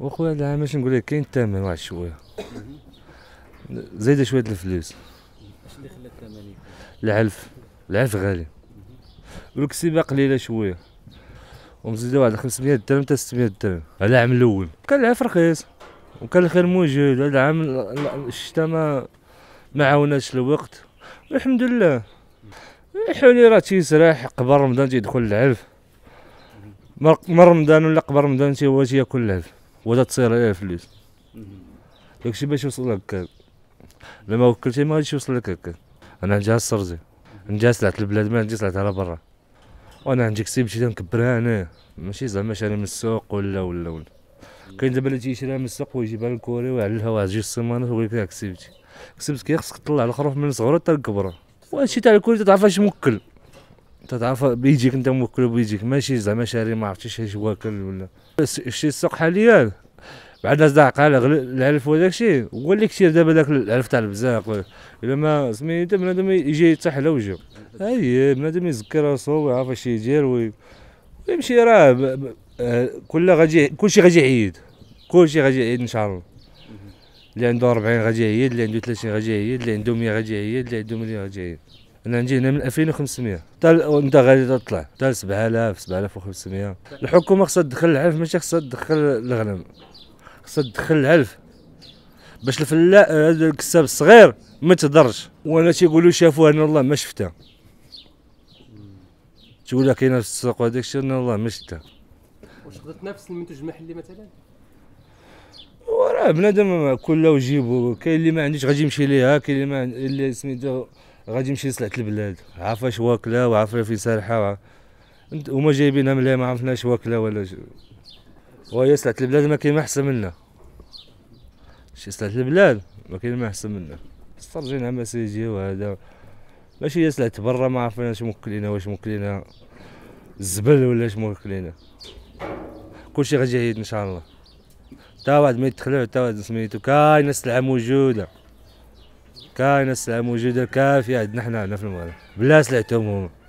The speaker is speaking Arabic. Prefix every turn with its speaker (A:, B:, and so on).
A: هذا العام اش نقول لك كاين الثمن واحد شويه زايده شويه الفلوس اش اللي خلاك الثمن العلف العلف غالي والكسيبه قليله شويه ومزيده واحد 500 درهم حتى 600 درهم على العام الاول كان العلف رخيص وكان الخير موجود هذا العام الشتاء ما ما عاوناش الوقت الحمد لله حولي راه تيسرح قبل رمضان تيدخل العلف من رمضان ولا قبل رمضان تي هو تياكل العلف تصير عليها فلوس داكشي باش يوصل لك لا ما وكلتي ما غاديش يوصل لك هكا انا عندي السرزي عندي سلعت البلاد ما نجي سلعه على برا وانا عندي كسيب شي نكبرها انا ماشي زعما شاري من السوق ولا ولا ولا كاين دابا اللي تيشريها من السوق ويجيبها للكوري وعلى الهواء جوج سيمانات ويقول لك كسبتي كسبت كي خصك تطلع الخروف من صغره حتى لكبره وهادشي تاع الكوري تعرف اش موكل تتعرف بيجيك انت موكل بيجيك ماشي زعما شاري ما عرفتيش شي واكل ولا شي السوق حاليا بعد الناس داعقه على العلف وداك الشيء هو اللي كثير دابا داك العلف تاع البزاق الا ما سميت بنادم يجي يرتاح على وجهه اي بنادم يزكي راسو ويعرف اش يدير ويمشي راه آه، كل غادي كلشي غادي يعيد كلشي غادي يعيد ان شاء الله اللي عنده 40 غادي يعيد اللي عنده 30 غادي يعيد اللي عنده 100 غادي يعيد اللي عنده مليون غادي يعيد انا نجي هنا من 2500 حتى انت غادي تطلع حتى 7000 7500 الحكومه خصها تدخل العلف ماشي خصها تدخل الغنم خصها تدخل العلف باش الفلاح هذا الكساب الصغير ما تضرش وانا تيقولوا شافوها انا والله ما شفتها تقول كاينه في السوق وهذاك الشيء انا والله ما شفتها واش تقدر تنافس المنتوج المحلي مثلا وراه بنادم كله وجيبو كاين اللي ما عنديش غادي يمشي ليها كاين اللي ما اللي سميتو غادي يمشي يصلح البلاد عارفه واكله وعارفه فين سارحه هما جايبينها ملي ما عرفناش واكله ولا ج... وهي سلعه البلاد ما كاين ما احسن منها شي سلعه البلاد ما كاين ما احسن منها استرجينا مساجي وهذا ماشي هي سلعه برا ما عرفناش موكلينا واش موكلينا الزبل ولا اش موكلينا كلشي غادي يعيد ان شاء الله تا واحد ما يتخلع تا واحد سميتو كاينه السلعه موجوده كاين السلعه موجوده كافيه عندنا حنا هنا في المغرب بلا سلعتهم هما